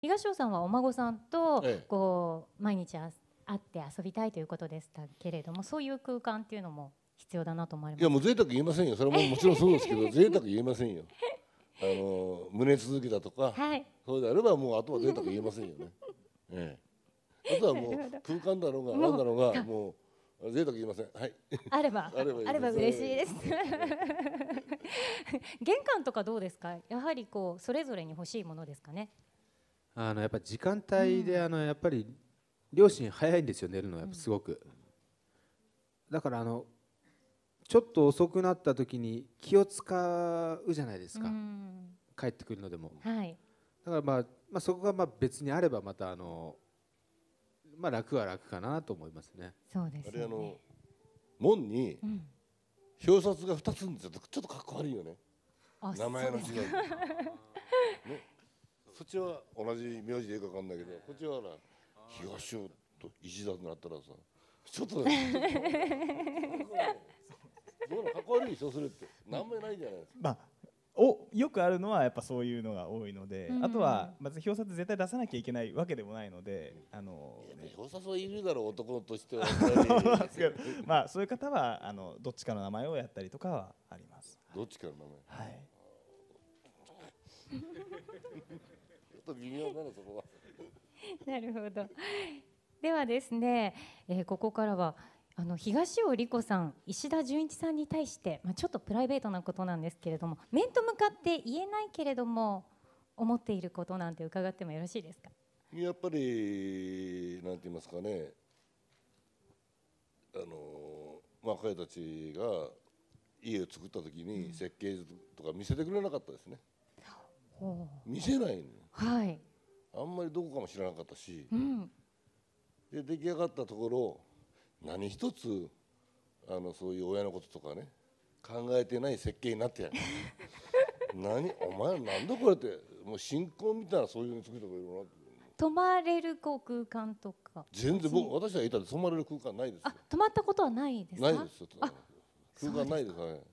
東尾さんはお孫さんとこう毎日会って遊びたいということでしたけれどもそういう空間っていうのも必要だなと思われますいやもう贅沢言えませんよそれも もちろんそうですけど贅沢言えませんよあの胸続きだとか、はい、そうであればもうあとは贅沢言えませんよね、ええ、あとはもう空間だろうが何だろうがもう贅沢言えませんはいあれば あればあれば嬉しいです玄関とかどうですかやはりこうそれぞれに欲しいものですかねあのやっぱ時間帯で、あのやっぱり両親早いんですよ寝るのやっぱすごく、だからあのちょっと遅くなった時に気を使うじゃないですか、帰ってくるのでも、はい、だからまあ、まあ、そこがまあ別にあればまたあの、まあ、楽は楽かなと思いますねそうです、ね、あれあの門に表札が2つんですよちょっとかっこ悪いよね名前の字が。ねそっちは同じ名字でいいか分かんないけどこっちはほ東尾と石田になったらさ ちょっとねどうなかっこ悪いでしょそって何もないじゃないですか。まあおよくあるのはやっぱそういうのが多いので、うん、あとはまず表札絶対出さなきゃいけないわけでもないので、あのね、表札はいるだろう男としては まあそういう方はあのどっちかの名前をやったりとかはありますどっちかの名前はいと微妙なのそこは なるほどではですね、えー、ここからはあの東尾理子さん石田純一さんに対して、まあ、ちょっとプライベートなことなんですけれども面と向かって言えないけれども思っていることなんて伺ってもよろしいですかやっぱりなんて言いますかねあの、まあ、彼たちが家を作った時に設計図とか見せてくれなかったですね、うん、見せないのよはい、あんまりどこかも知らなかったし、うん、で出来上がったところ何一つあのそういう親のこととかね考えてない設計になって 何お前なんだこれってもう信仰みたいなそういうの作った方がいいのな泊まれるこう空間とか全然僕私は板で泊まれる空間ないですよ泊まったことはないですないですよ空間ないですね、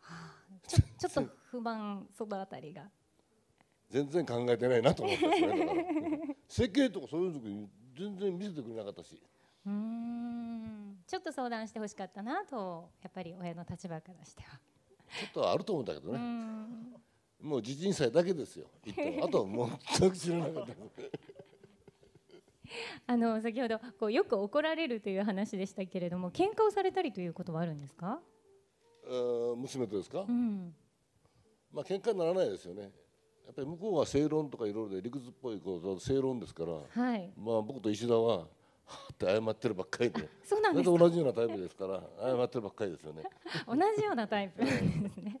はあ、ちょちょっと不満そのあたりが全然考えてないなと思ったんねだから設計とかそういう時に全然見せてくれなかったしうんちょっと相談してほしかったなとやっぱり親の立場からしてはちょっとあると思うんだけどねもう自陣祭だけですよあとは全く知らなかった あの先ほどこうよく怒られるという話でしたけれども喧嘩をされたりということはあるんですか娘とですか、うん、まあ喧嘩にならないですよねやっぱり向こうは正論とかいろいろで理屈っぽいこと正論ですから、はい、まあ僕と石田はって 謝ってるばっかりで、そうなんです同じようなタイプですから、謝ってるばっかりですよね。同じようなタイプですね。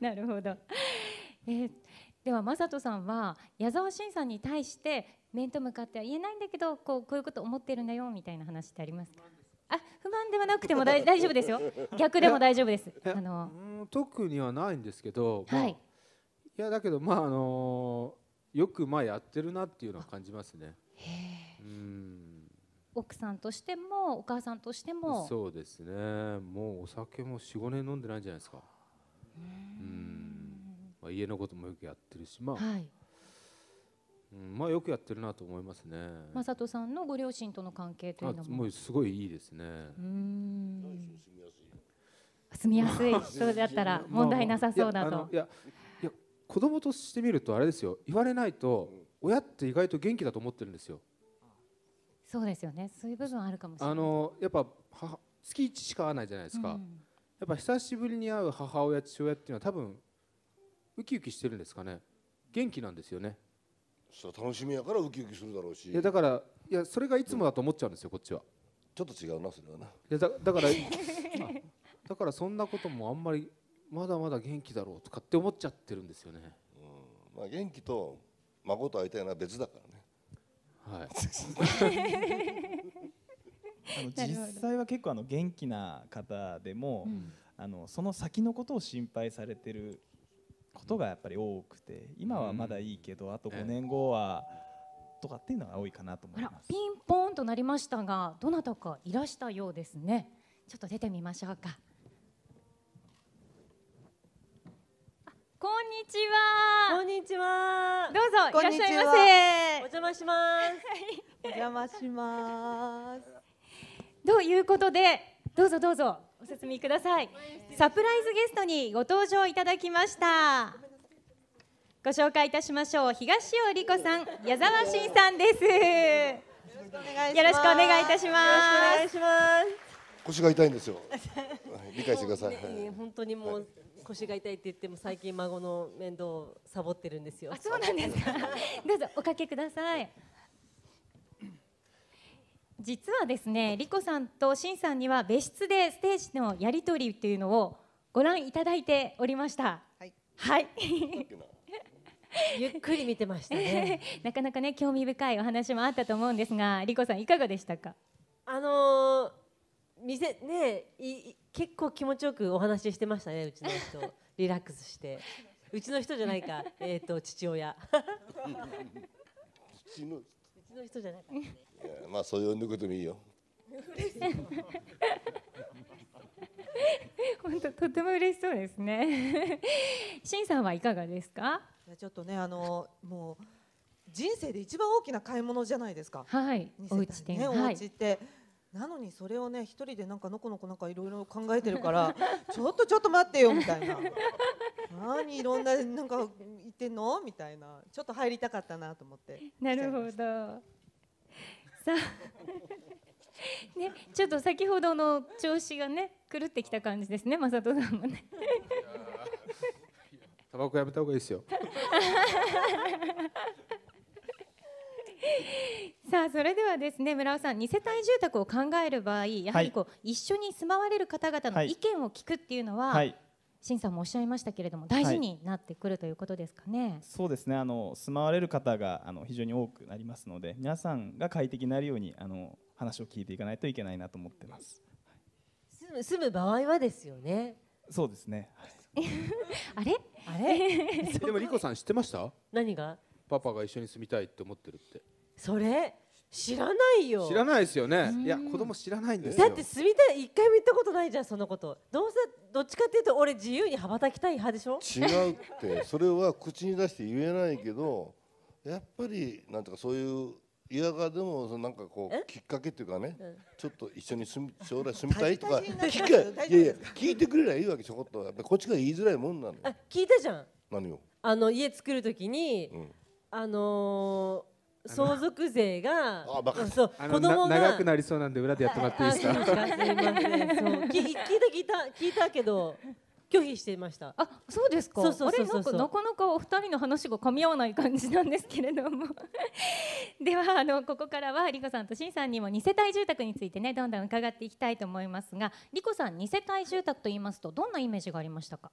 なるほど。えー、では正人さんは矢沢慎さんに対して面と向かっては言えないんだけど、こうこういうこと思ってるんだよみたいな話ってありますか？あ不満ではなくても大丈夫ですよ。逆でも大丈夫です。あの特にはないんですけど、はい、いやだけどまああのよくまあやってるなっていうのは感じますね。うん奥さんとしてもお母さんとしてもそうですねもうお酒も45年飲んでないんじゃないですかうんまあ、家のこともよくやってるしまあ、はい、うん、まあよくやってるなと思いますね雅人さんのご両親との関係というのももうすごいいいですねうん住みやすい人だったら問題なさそうだと。いや。子供としてみるとあれですよ言われないと親って意外と元気だと思ってるんですよ。そうですよねそういう部分あるかもしれないあのやっぱ母月一しか会わないじゃないですか、うん、やっぱ久しぶりに会う母親父親っていうのは多分ウキウキしてるんですかね元気なんですよねそう楽しみやからウキウキするだろうしいやだからいやそれがいつもだと思っちゃうんですよこっちはちょっと違うなそれはないやだだから だからそんなこともあんまりまだまだ元気だろうとかって思っちゃってるんですよね、うんまあ、元気と孫と会いたいのは別だからねはい あの実際は結構あの元気な方でも、うん、あのその先のことを心配されてることがやっぱり多くて今はまだいいけど、あと5年後は、とかっていうのが多いかなと思いますピンポンとなりましたがどなたかいらしたようですねちょっと出てみましょうかちは。こんにちは。どうぞいらっしゃいませ。お邪魔します。お邪魔します。ということで、どうぞどうぞお説明ください。サプライズゲストにご登場いただきました。ご紹介いたしましょう。東尾理子さん、矢沢慎さんです。よろしくお願いいたします。よろしくお願いします。腰が痛いんですよ。理解してください。本当にもう。はい腰が痛いって言っても最近孫の面倒をサボってるんですよあそうなんですか どうぞおかけください実はですね莉子さんとしんさんには別室でステージのやり取りっていうのをご覧いただいておりましたはい、はいゆっくり見てましたね なかなかね興味深いお話もあったと思うんですが莉子さんいかがでしたかあのー店ねい結構気持ちよくお話ししてましたねうちの人 リラックスしてうちの人じゃないかえっと父親うちの人じゃないか、ね、いまあそう呼んでくれてもいいよ 本当とても嬉しそうですねしん さんはいかがですかいやちょっとねあのもう人生で一番大きな買い物じゃないですかはい、ね、お家っお家って、なのにそれをね一人でなんかのこのこなんかいろいろ考えてるから ちょっとちょっと待ってよみたいな何いろんななんか言ってんのみたいなちょっと入りたかったなと思ってなるほどさあ ねちょっと先ほどの調子がね狂ってきた感じですね正人さんもねタバコやめた方がいいですよ さあそれではですね村尾さん二世帯住宅を考える場合やはりこう、はい、一緒に住まわれる方々の意見を聞くっていうのは、はい、新さんもおっしゃいましたけれども大事になってくるということですかね。はい、そうですねあの住まわれる方があの非常に多くなりますので皆さんが快適になるようにあの話を聞いていかないといけないなと思ってます。住む住む場合はですよね。そうですね。あれあれ でもリコさん知ってました？何が？パパが一緒に住みたいって思ってるってそれ知らないよ知らないですよねいや子供知らないんですだって住みたい一回も行ったことないじゃんそのことどうせどっちかっていうと俺自由に羽ばたきたい派でしょ違うってそれは口に出して言えないけどやっぱりなんとかそういう嫌がでもそのなんかこうきっかけっていうかね、ちょっと一緒に住み将来住みたいとか聞くいやいや聞いてくれりゃいいわけちょこっとやっぱこっちが言いづらいもんなのあ聞いたじゃん何をあの家作るときに、うんあのー、相続税がそう子供が長くなりそうなんで裏でやってもらっていいですか。すみ聞いた聞いた聞いたけど。拒否していました。あ、そうですか。そうそうそなかなかお二人の話が噛み合わない感じなんですけれども ではあのここからはリコさんとしんさんにも二世帯住宅についてねどんどん伺っていきたいと思いますが、リコさん二世帯住宅と言いますとどんなイメージがありましたか。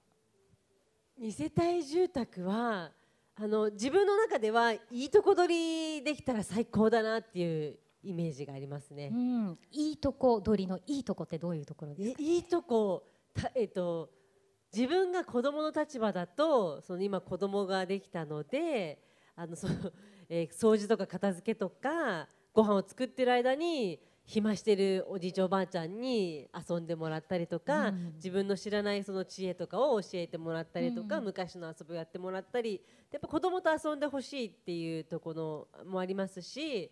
二世帯住宅は。あの自分の中ではいいとこ取りできたら最高だなっていうイメージがありますね、うん、いいとこ取りのいいとこってどういうところですか、ね、いいとこえっと自分が子供の立場だとその今子供ができたのであのその、えー、掃除とか片付けとかご飯を作ってる間に暇してるおじいちゃんおばあちゃんに遊んでもらったりとか、うん、自分の知らないその知恵とかを教えてもらったりとか、うん、昔の遊びをやってもらったりやっぱ子供と遊んでほしいっていうところもありますし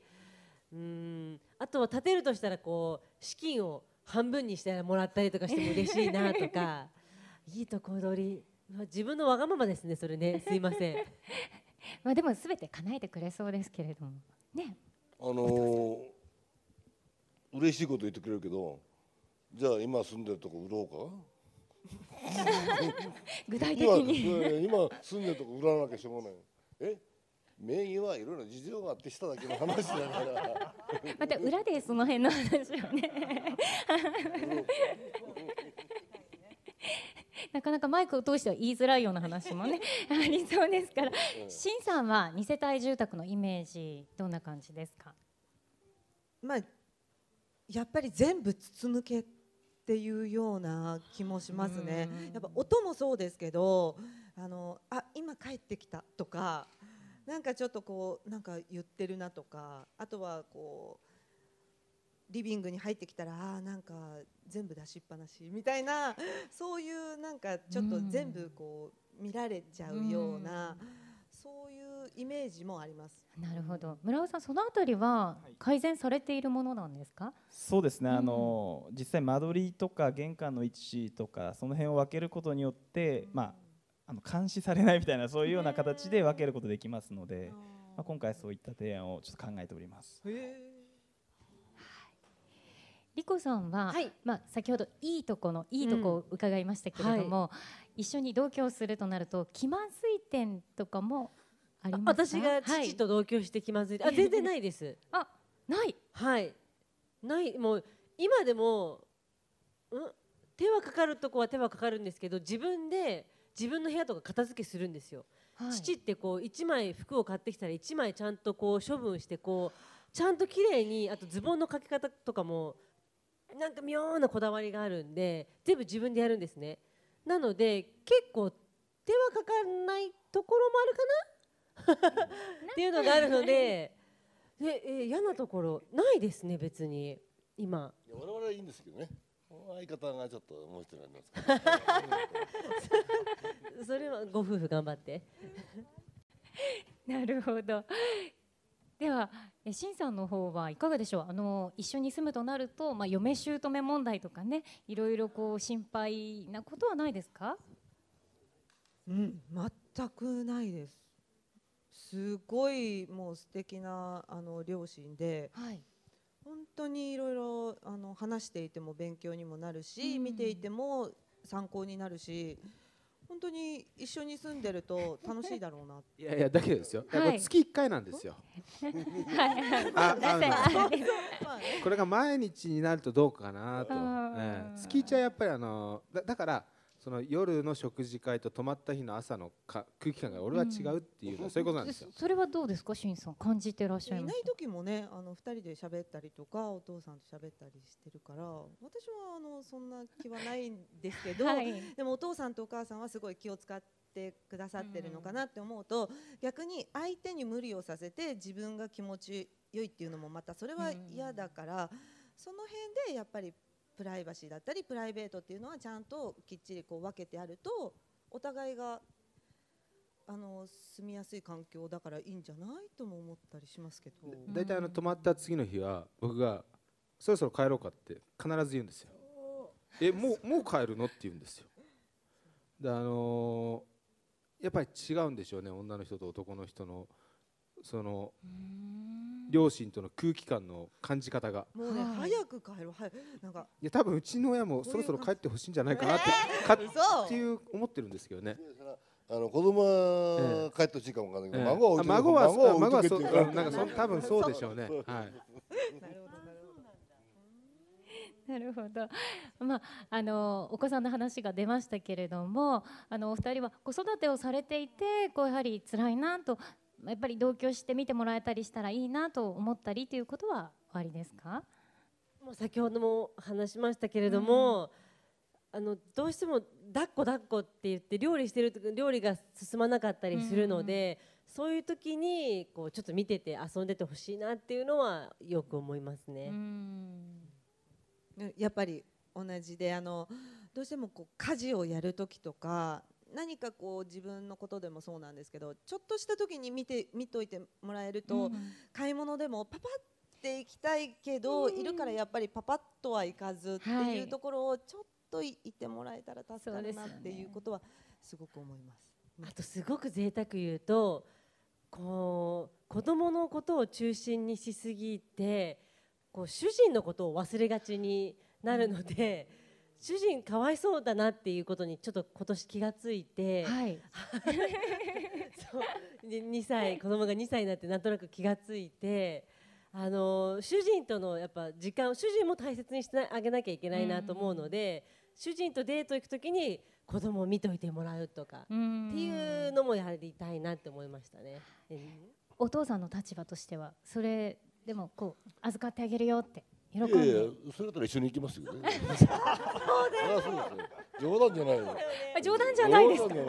うんあとは建てるとしたらこう資金を半分にしてもらったりとかしても嬉しいなとか いいとこ取り自分のわがままですねそれねすいません まあでも全て叶えてくれそうですけれどもねあのー嬉しいこと言ってくれるけどじゃあ今住んでるとこ売ろうか 具体的に今住んでるとこ売らなきゃしょうがないえ名義はいろいろ事情があってしただけの話だから また裏でその辺の話をね なかなかマイクを通しては言いづらいような話もねありそうですから、しんさんは二世帯住宅のイメージどんな感じですか。まあやっぱり全部筒抜けっていうような気もしますね。やっぱ音もそうですけどあのあ今帰ってきたとかなんかちょっとこうなんか言ってるなとかあとはこうリビングに入ってきたらあなんか全部出しっぱなしみたいなそういうなんかちょっと全部こう見られちゃうような。うそういうイメージもありますなるほど村尾さんそのあたりは改善されているものなんですか、はい、そうですね、あの、うん、実際間取りとか玄関の位置とかその辺を分けることによって、まあ、あの監視されないみたいなそういうような形で分けることできますので、まあ、今回そういった提案をちょっと考えております。リコさんは、はい、まあ、先ほどいいとこのいいとこを伺いましたけれども、うんはい一緒に同居するとなると気まずい点とかもありますか私が父と同居して気まずい、はい、あ全然ないですあないはいないもう今でもうん手はかかるとこは手はかかるんですけど自分で自分の部屋とか片付けするんですよ、はい、父ってこう1枚服を買ってきたら1枚ちゃんとこう処分してこうちゃんと綺麗にあとズボンのかけ方とかもなんか妙なこだわりがあるんで全部自分でやるんですねなので結構手はかかんないところもあるかなっていうのがあるのでで、えー、嫌なところないですね別に今我々はいいんですけどね相方がちょっともう一人なんですか。それはご夫婦頑張って なるほどではしんさんの方はいかがでしょうあの一緒に住むとなると、まあ、嫁姑問題とかねいろいろこう心配なことはないですか、うん、全くないですすごいもう素敵なあな両親で、はい、本当にいろいろあの話していても勉強にもなるし、うん、見ていても参考になるし。うん本当に一緒に住んでると楽しいだろうな。いやいやだけですよ。はい、月一回なんですよ。あ あ これが毎日になるとどうかなと。えー、月一はやっぱりあのだだからその夜の食事会と泊まった日の朝のか空気感が俺は違うっていうのは、うん、そういうことなんですよ。それはどうですか、しんさん感じてらっしゃいいない時もね、あの二人で喋ったりとかお父さんと喋ったりしてるから、私はあのそんな気はないんですけどはい、でもお父さんとお母さんはすごい気を使って。くださってるのかなって思うと、うん、逆に相手に無理をさせて自分が気持ち良いっていうのもまたそれは嫌だから、うん、その辺でやっぱりプライバシーだったりプライベートっていうのはちゃんときっちりこう分けてあるとお互いがあの住みやすい環境だからいいんじゃないとも思ったりしますけど大体あの泊まった次の日は僕がそろそろ帰ろうかって必ず言うんですよえもうもう帰るのって言うんですよであのー、やっぱり違うんでしょうね女の人と男の人のその両親との空気感の感じ方がもうね、はい、早く帰ろう早なんかいや多分うちの親もそろそろ帰ってほしいんじゃないかなって、えー、かっていう思ってるんですけどね。あの子供は帰ってほしいかもわかんないけど、えー、孫は孫は孫はそうなんかそ多分そうでしょうね。はい。なるほど。なるほど、まあ、あのお子さんの話が出ましたけれどもあのお二人は子育てをされていてこうやはり辛いなとやっぱり同居して見てもらえたりしたらいいなと思ったりということはおありですかもう先ほども話しましたけれども、うん、あのどうしても抱っこ抱っこって言って料理してる料理が進まなかったりするので、うん、そういう時にこうちょっと見てて遊んでてほしいなっていうのはよく思いますね。うん、やっぱり同じであのどうしてもこう家事をやる時とか何かこう自分のことでもそうなんですけどちょっとした時に見て見といてもらえると、うん、買い物でもパパって行きたいけど、うん、いるからやっぱりパパッとはいかずっていうところをちょっといってもらえたら助かるなっていうことはすごく思います。すね、あとすごく贅沢言うとこう子供のことを中心にしすぎてこう主人のことを忘れがちになるので。主人かわいそうだなっていうことにちょっと今年気がついて、はい、そう2歳子供が2歳になってなんとなく気がついてあの主人とのやっぱ時間を主人も大切にしてあげなきゃいけないなと思うので、主人とデート行く時に子供を見といてもらうとかっていうのもやりたいなって思いましたね。お父さんの立場としてはそれでもこう預かってあげるよって喜んで。いやいやそれだったら一緒に行きますよね。そうだよ。冗談じゃないよ。冗談じゃないですか。よ